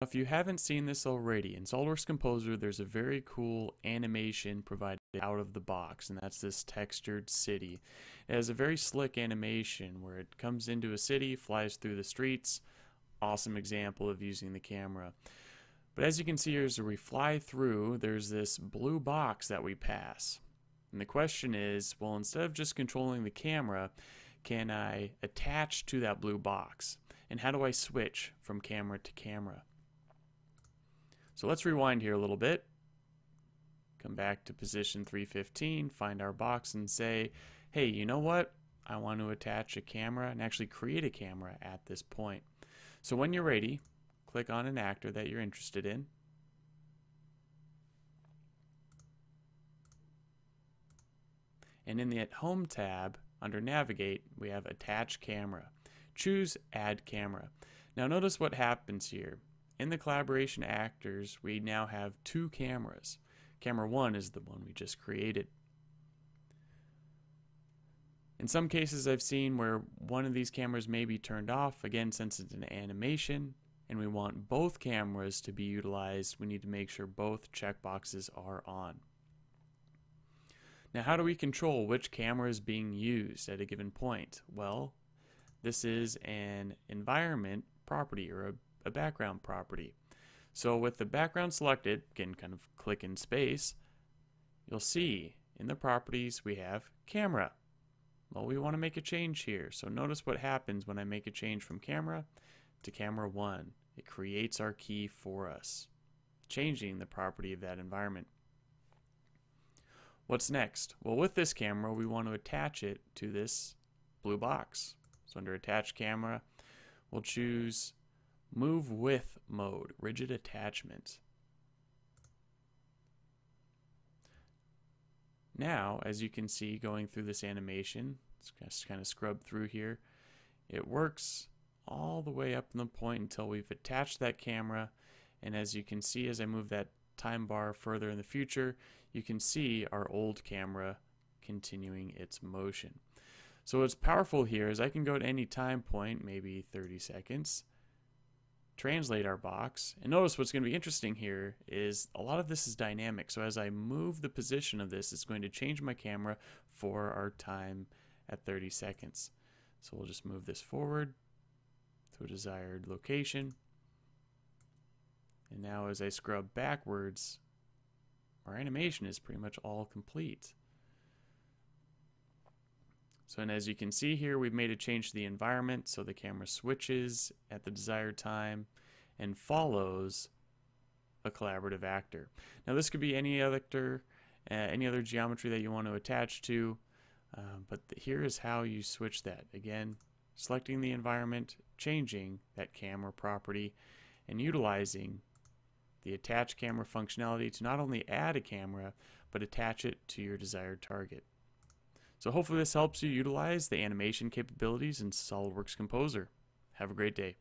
If you haven't seen this already, in SOLIDWORKS Composer there's a very cool animation provided out of the box, and that's this textured city. It has a very slick animation where it comes into a city, flies through the streets. Awesome example of using the camera. But as you can see as we fly through, there's this blue box that we pass. And the question is, well, instead of just controlling the camera, can I attach to that blue box? And how do I switch from camera to camera? So let's rewind here a little bit. Come back to position 315, find our box and say, hey, you know what? I want to attach a camera and actually create a camera at this point. So when you're ready, click on an actor that you're interested in. And in the At Home tab, under Navigate, we have Attach Camera. Choose Add Camera. Now notice what happens here. In the collaboration actors, we now have two cameras. Camera 1 is the one we just created. In some cases I've seen where one of these cameras may be turned off, again since it's an animation, and we want both cameras to be utilized, we need to make sure both checkboxes are on. Now how do we control which camera is being used at a given point? Well, this is an environment property or a a background property. So with the background selected, again, kind of click in space, you'll see in the properties we have camera. Well, we want to make a change here. So notice what happens when I make a change from camera to camera one. It creates our key for us, changing the property of that environment. What's next? Well, with this camera, we want to attach it to this blue box. So under attach camera, we'll choose Move with mode, rigid attachment. Now, as you can see going through this animation, just kind of scrub through here, it works all the way up to the point until we've attached that camera. And as you can see, as I move that time bar further in the future, you can see our old camera continuing its motion. So what's powerful here is I can go to any time point, maybe 30 seconds, translate our box. And notice what's going to be interesting here is a lot of this is dynamic. So as I move the position of this, it's going to change my camera for our time at 30 seconds. So we'll just move this forward to a desired location. And now as I scrub backwards, our animation is pretty much all complete. So, and as you can see here, we've made a change to the environment so the camera switches at the desired time and follows a collaborative actor. Now this could be any other, uh, any other geometry that you want to attach to, uh, but the, here is how you switch that. Again, selecting the environment, changing that camera property, and utilizing the attach camera functionality to not only add a camera, but attach it to your desired target. So hopefully this helps you utilize the animation capabilities in SOLIDWORKS Composer. Have a great day.